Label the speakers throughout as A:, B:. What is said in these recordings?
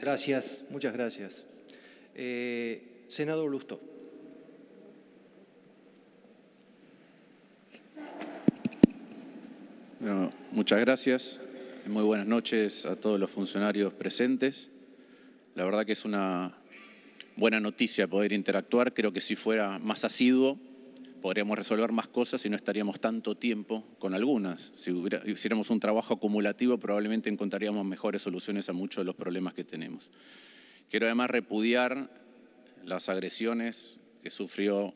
A: Gracias, muchas gracias. Eh, senador Lusto. Bueno, muchas gracias. Muy buenas noches a todos los funcionarios presentes. La verdad que es una buena noticia poder interactuar. Creo que si fuera más asiduo, podríamos resolver más cosas y no estaríamos tanto tiempo con algunas. Si hiciéramos un trabajo acumulativo, probablemente encontraríamos mejores soluciones a muchos de los problemas que tenemos. Quiero además repudiar las agresiones que sufrió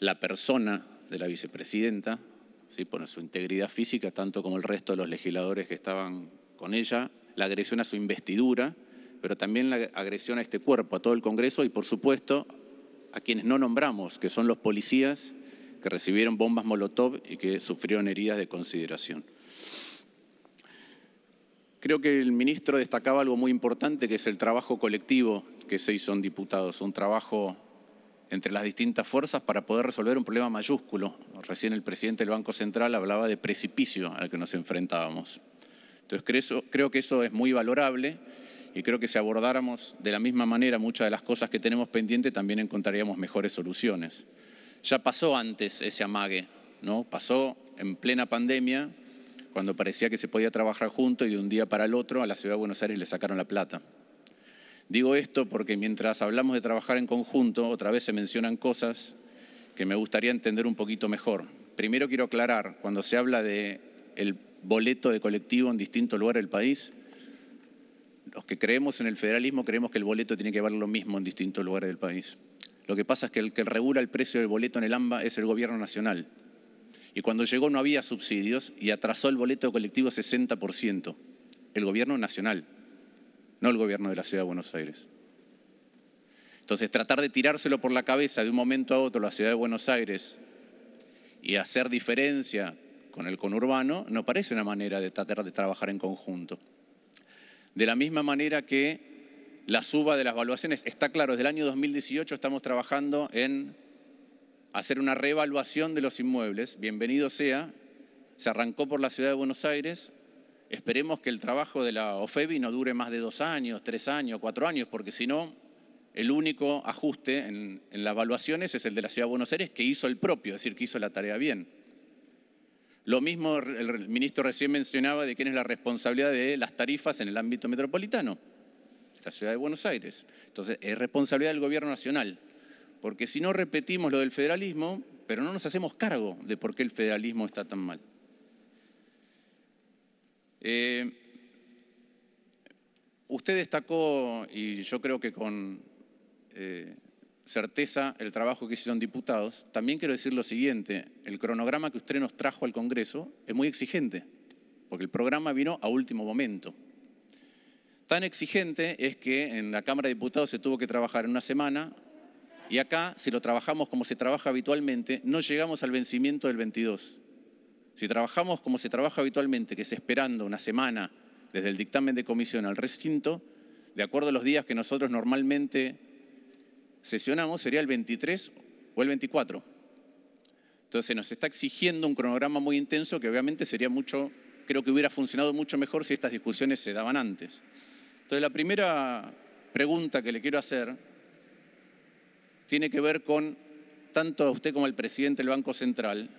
A: la persona de la vicepresidenta, ¿sí? por su integridad física, tanto como el resto de los legisladores que estaban con ella, la agresión a su investidura, pero también la agresión a este cuerpo, a todo el Congreso y, por supuesto, a quienes no nombramos, que son los policías que recibieron bombas Molotov y que sufrieron heridas de consideración. Creo que el ministro destacaba algo muy importante, que es el trabajo colectivo que se hizo en diputados, un trabajo entre las distintas fuerzas para poder resolver un problema mayúsculo. Recién el presidente del Banco Central hablaba de precipicio al que nos enfrentábamos. Entonces creo, creo que eso es muy valorable y creo que si abordáramos de la misma manera muchas de las cosas que tenemos pendientes, también encontraríamos mejores soluciones. Ya pasó antes ese amague, ¿no? Pasó en plena pandemia, cuando parecía que se podía trabajar junto y de un día para el otro a la Ciudad de Buenos Aires le sacaron la plata. Digo esto porque mientras hablamos de trabajar en conjunto, otra vez se mencionan cosas que me gustaría entender un poquito mejor. Primero quiero aclarar, cuando se habla de boleto de colectivo en distinto lugar del país, los que creemos en el federalismo creemos que el boleto tiene que valer lo mismo en distintos lugares del país. Lo que pasa es que el que regula el precio del boleto en el AMBA es el gobierno nacional. Y cuando llegó no había subsidios y atrasó el boleto colectivo 60%. El gobierno nacional, no el gobierno de la Ciudad de Buenos Aires. Entonces, tratar de tirárselo por la cabeza de un momento a otro la Ciudad de Buenos Aires y hacer diferencia con el conurbano no parece una manera de tratar de trabajar en conjunto. De la misma manera que la suba de las valuaciones, está claro, desde el año 2018 estamos trabajando en hacer una reevaluación de los inmuebles, bienvenido sea, se arrancó por la ciudad de Buenos Aires, esperemos que el trabajo de la OFEBI no dure más de dos años, tres años, cuatro años, porque si no, el único ajuste en, las valuaciones es el de la ciudad de Buenos Aires, que hizo el propio, es decir, que hizo la tarea bien. Lo mismo el ministro recién mencionaba de quién es la responsabilidad de las tarifas en el ámbito metropolitano, la ciudad de Buenos Aires. Entonces, es responsabilidad del gobierno nacional, porque si no repetimos lo del federalismo, pero no nos hacemos cargo de por qué el federalismo está tan mal. Eh, usted destacó, y yo creo que con eh, certeza el trabajo que hicieron diputados, también quiero decir lo siguiente, el cronograma que usted nos trajo al Congreso es muy exigente, porque el programa vino a último momento. Tan exigente es que en la Cámara de Diputados se tuvo que trabajar en una semana y acá, si lo trabajamos como se trabaja habitualmente, no llegamos al vencimiento del 22. Si trabajamos como se trabaja habitualmente, que es esperando una semana desde el dictamen de comisión al recinto, de acuerdo a los días que nosotros normalmente sesionamos sería el 23 o el 24. Entonces nos está exigiendo un cronograma muy intenso que obviamente sería mucho, creo que hubiera funcionado mucho mejor si estas discusiones se daban antes. Entonces la primera pregunta que le quiero hacer tiene que ver con tanto a usted como al presidente del Banco Central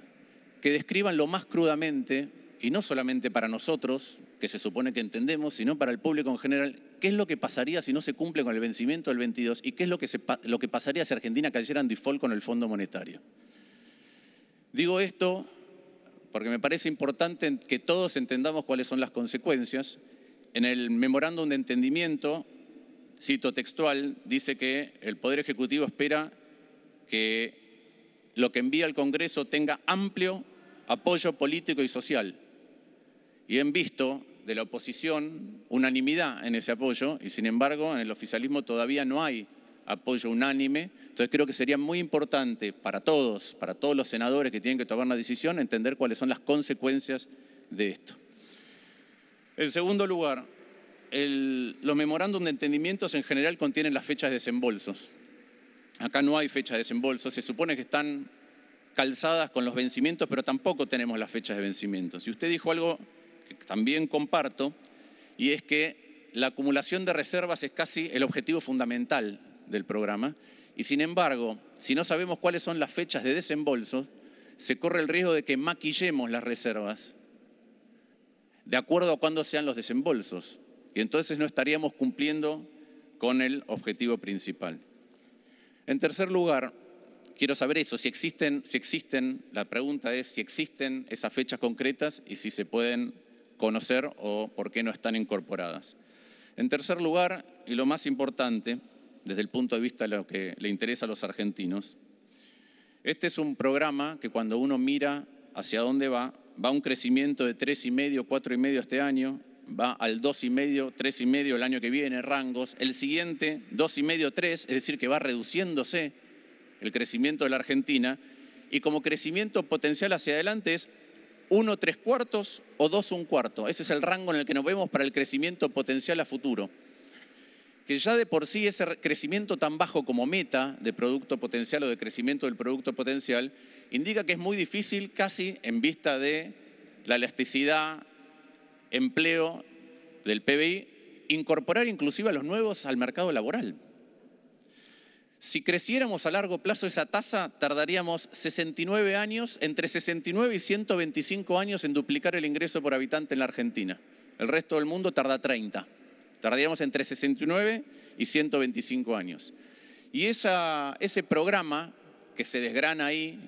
A: que describan lo más crudamente, y no solamente para nosotros, que se supone que entendemos, sino para el público en general, qué es lo que pasaría si no se cumple con el vencimiento del 22 y qué es lo que, lo que pasaría si Argentina cayera en default con el Fondo Monetario. Digo esto porque me parece importante que todos entendamos cuáles son las consecuencias. En el memorándum de entendimiento, cito textual, dice que el Poder Ejecutivo espera que lo que envía al Congreso tenga amplio apoyo político y social. Y en visto de la oposición unanimidad en ese apoyo y sin embargo en el oficialismo todavía no hay apoyo unánime. Entonces creo que sería muy importante para todos, para todos los senadores que tienen que tomar una decisión, entender cuáles son las consecuencias de esto. En segundo lugar, los memorándum de entendimientos en general contienen las fechas de desembolsos. Acá no hay fecha de desembolso, se supone que están calzadas con los vencimientos, pero tampoco tenemos las fechas de vencimientos. si usted dijo algo que también comparto, y es que la acumulación de reservas es casi el objetivo fundamental del programa, y sin embargo, si no sabemos cuáles son las fechas de desembolso, se corre el riesgo de que maquillemos las reservas de acuerdo a cuándo sean los desembolsos, y entonces no estaríamos cumpliendo con el objetivo principal. En tercer lugar, quiero saber eso, si existen, si existen, la pregunta es si existen esas fechas concretas y si se pueden conocer o por qué no están incorporadas. En tercer lugar, y lo más importante, desde el punto de vista de lo que le interesa a los argentinos, este es un programa que cuando uno mira hacia dónde va, va a un crecimiento de 3,5, 4,5 este año, va al 2,5, 3,5 el año que viene, rangos, el siguiente 2,5, 3, es decir, que va reduciéndose el crecimiento de la Argentina, y como crecimiento potencial hacia adelante es uno tres cuartos o dos un cuarto. Ese es el rango en el que nos vemos para el crecimiento potencial a futuro. Que ya de por sí ese crecimiento tan bajo como meta de producto potencial o de crecimiento del producto potencial indica que es muy difícil casi en vista de la elasticidad, empleo del PBI, incorporar inclusive a los nuevos al mercado laboral. Si creciéramos a largo plazo esa tasa, tardaríamos 69 años, entre 69 y 125 años en duplicar el ingreso por habitante en la Argentina. El resto del mundo tarda 30. Tardaríamos entre 69 y 125 años. Y ese programa que se desgrana ahí,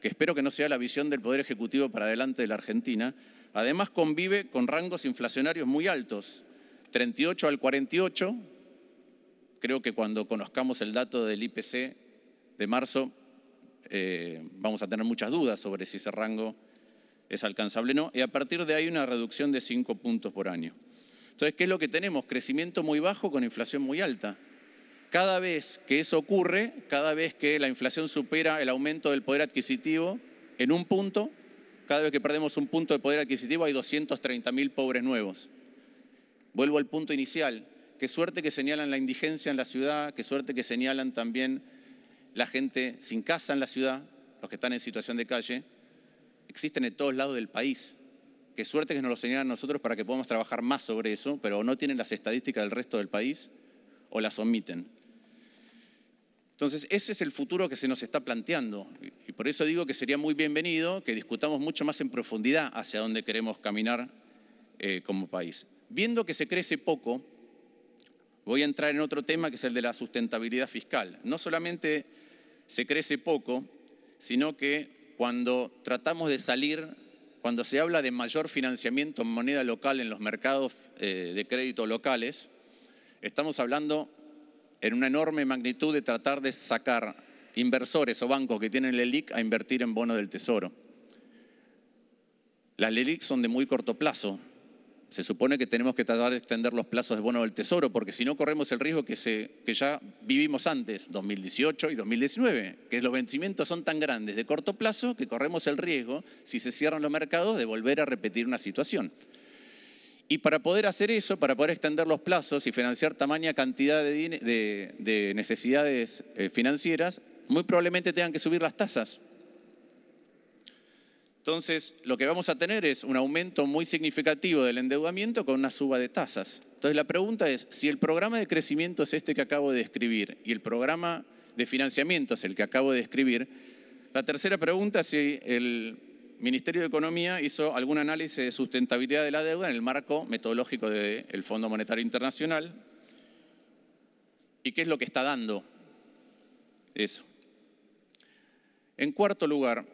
A: que espero que no sea la visión del Poder Ejecutivo para adelante de la Argentina, además convive con rangos inflacionarios muy altos, 38 al 48, creo que cuando conozcamos el dato del IPC de marzo, eh, vamos a tener muchas dudas sobre si ese rango es alcanzable o no, y a partir de ahí una reducción de 5 puntos por año. Entonces, ¿qué es lo que tenemos? Crecimiento muy bajo con inflación muy alta. Cada vez que eso ocurre, cada vez que la inflación supera el aumento del poder adquisitivo en un punto, cada vez que perdemos un punto de poder adquisitivo hay 230.000 pobres nuevos. Vuelvo al punto inicial, Qué suerte que señalan la indigencia en la ciudad, qué suerte que señalan también la gente sin casa en la ciudad, los que están en situación de calle. Existen en todos lados del país. Qué suerte que nos lo señalan nosotros para que podamos trabajar más sobre eso, pero no tienen las estadísticas del resto del país o las omiten. Entonces, ese es el futuro que se nos está planteando. Y por eso digo que sería muy bienvenido que discutamos mucho más en profundidad hacia dónde queremos caminar eh, como país. Viendo que se crece poco, Voy a entrar en otro tema que es el de la sustentabilidad fiscal. No solamente se crece poco, sino que cuando tratamos de salir, cuando se habla de mayor financiamiento en moneda local en los mercados eh, de crédito locales, estamos hablando en una enorme magnitud de tratar de sacar inversores o bancos que tienen LELIC a invertir en bonos del tesoro. Las e LELIC son de muy corto plazo, se supone que tenemos que tratar de extender los plazos de bono del Tesoro, porque si no corremos el riesgo que, se, que ya vivimos antes, 2018 y 2019, que los vencimientos son tan grandes de corto plazo que corremos el riesgo, si se cierran los mercados, de volver a repetir una situación. Y para poder hacer eso, para poder extender los plazos y financiar tamaña cantidad de, de necesidades eh, financieras, muy probablemente tengan que subir las tasas entonces, lo que vamos a tener es un aumento muy significativo del endeudamiento con una suba de tasas. Entonces, la pregunta es, si el programa de crecimiento es este que acabo de describir y el programa de financiamiento es el que acabo de describir, la tercera pregunta es si el Ministerio de Economía hizo algún análisis de sustentabilidad de la deuda en el marco metodológico del Fondo Monetario Internacional y qué es lo que está dando eso. En cuarto lugar,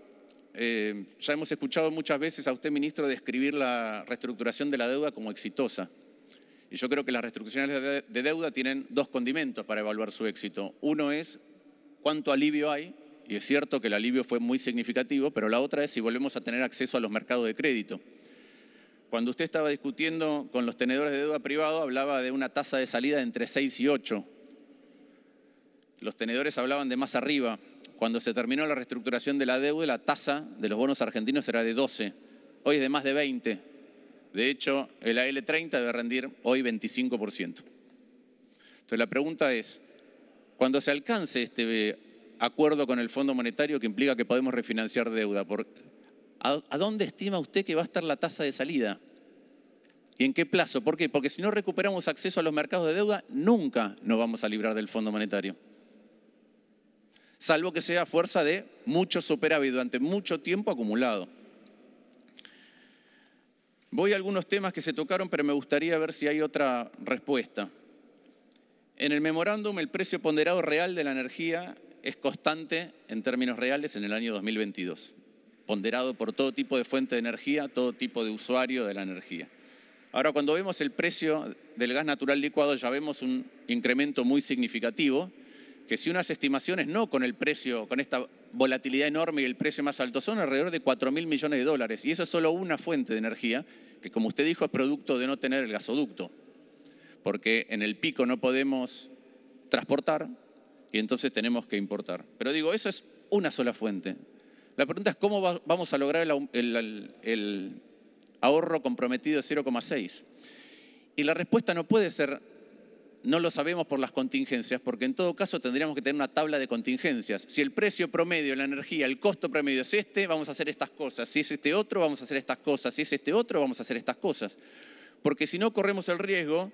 A: eh, ya hemos escuchado muchas veces a usted, ministro, describir la reestructuración de la deuda como exitosa. Y yo creo que las reestructuraciones de deuda tienen dos condimentos para evaluar su éxito. Uno es cuánto alivio hay, y es cierto que el alivio fue muy significativo, pero la otra es si volvemos a tener acceso a los mercados de crédito. Cuando usted estaba discutiendo con los tenedores de deuda privado, hablaba de una tasa de salida entre 6 y 8. Los tenedores hablaban de más arriba, cuando se terminó la reestructuración de la deuda, la tasa de los bonos argentinos era de 12. Hoy es de más de 20. De hecho, el AL30 debe rendir hoy 25%. Entonces la pregunta es, cuando se alcance este eh, acuerdo con el Fondo Monetario que implica que podemos refinanciar deuda, ¿a dónde estima usted que va a estar la tasa de salida? ¿Y en qué plazo? ¿Por qué? Porque si no recuperamos acceso a los mercados de deuda, nunca nos vamos a librar del Fondo Monetario salvo que sea fuerza de mucho superávit durante mucho tiempo acumulado. Voy a algunos temas que se tocaron, pero me gustaría ver si hay otra respuesta. En el memorándum, el precio ponderado real de la energía es constante en términos reales en el año 2022, ponderado por todo tipo de fuente de energía, todo tipo de usuario de la energía. Ahora, cuando vemos el precio del gas natural licuado, ya vemos un incremento muy significativo que si unas estimaciones no con el precio, con esta volatilidad enorme y el precio más alto, son alrededor de 4.000 millones de dólares. Y eso es solo una fuente de energía, que como usted dijo es producto de no tener el gasoducto, porque en el pico no podemos transportar y entonces tenemos que importar. Pero digo, eso es una sola fuente. La pregunta es cómo vamos a lograr el ahorro comprometido de 0,6. Y la respuesta no puede ser no lo sabemos por las contingencias, porque en todo caso tendríamos que tener una tabla de contingencias. Si el precio promedio, la energía, el costo promedio es este, vamos a hacer estas cosas. Si es este otro, vamos a hacer estas cosas. Si es este otro, vamos a hacer estas cosas. Porque si no, corremos el riesgo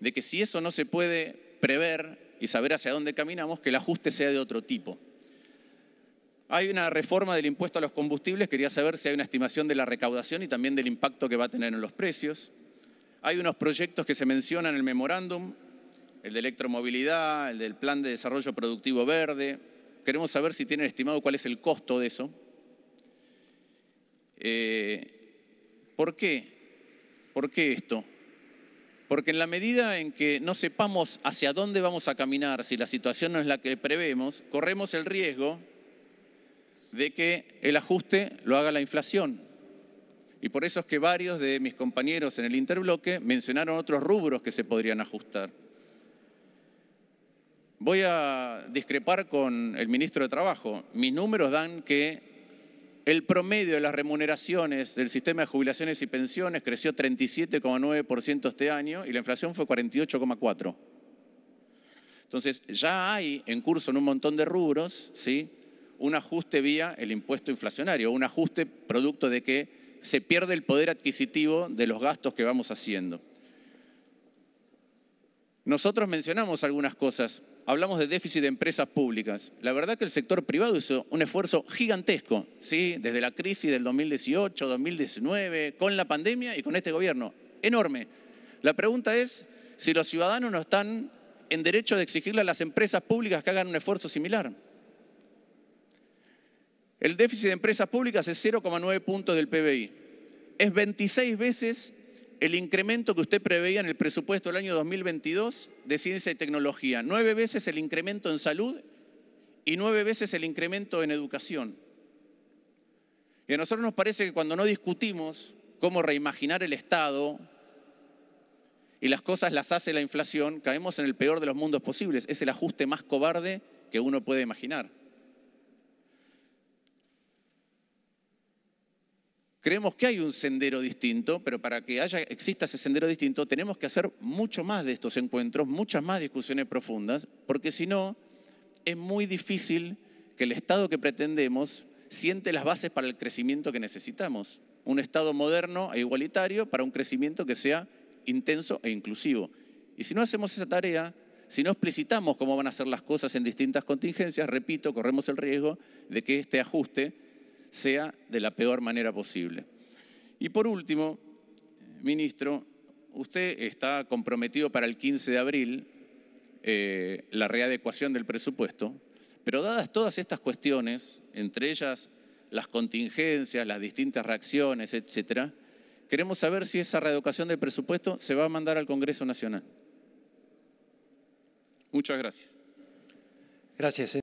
A: de que si eso no se puede prever y saber hacia dónde caminamos, que el ajuste sea de otro tipo. Hay una reforma del impuesto a los combustibles, quería saber si hay una estimación de la recaudación y también del impacto que va a tener en los precios. Hay unos proyectos que se mencionan en el memorándum, el de electromovilidad, el del plan de desarrollo productivo verde. Queremos saber si tienen estimado cuál es el costo de eso. Eh, ¿Por qué? ¿Por qué esto? Porque en la medida en que no sepamos hacia dónde vamos a caminar, si la situación no es la que prevemos, corremos el riesgo de que el ajuste lo haga la inflación. Y por eso es que varios de mis compañeros en el interbloque mencionaron otros rubros que se podrían ajustar. Voy a discrepar con el ministro de Trabajo. Mis números dan que el promedio de las remuneraciones del sistema de jubilaciones y pensiones creció 37,9% este año y la inflación fue 48,4%. Entonces, ya hay en curso en un montón de rubros ¿sí? un ajuste vía el impuesto inflacionario, un ajuste producto de que se pierde el poder adquisitivo de los gastos que vamos haciendo. Nosotros mencionamos algunas cosas. Hablamos de déficit de empresas públicas. La verdad que el sector privado hizo un esfuerzo gigantesco, ¿sí? desde la crisis del 2018, 2019, con la pandemia y con este gobierno. Enorme. La pregunta es si los ciudadanos no están en derecho de exigirle a las empresas públicas que hagan un esfuerzo similar. El déficit de empresas públicas es 0,9 puntos del PBI. Es 26 veces el incremento que usted preveía en el presupuesto del año 2022 de ciencia y tecnología. Nueve veces el incremento en salud y nueve veces el incremento en educación. Y a nosotros nos parece que cuando no discutimos cómo reimaginar el Estado y las cosas las hace la inflación, caemos en el peor de los mundos posibles. Es el ajuste más cobarde que uno puede imaginar. Creemos que hay un sendero distinto, pero para que exista ese sendero distinto tenemos que hacer mucho más de estos encuentros, muchas más discusiones profundas, porque si no, es muy difícil que el Estado que pretendemos siente las bases para el crecimiento que necesitamos. Un Estado moderno e igualitario para un crecimiento que sea intenso e inclusivo. Y si no hacemos esa tarea, si no explicitamos cómo van a ser las cosas en distintas contingencias, repito, corremos el riesgo de que este ajuste sea de la peor manera posible. Y por último, ministro, usted está comprometido para el 15 de abril eh, la readecuación del presupuesto, pero dadas todas estas cuestiones, entre ellas las contingencias, las distintas reacciones, etcétera, queremos saber si esa readecuación del presupuesto se va a mandar al Congreso Nacional. Muchas gracias. Gracias.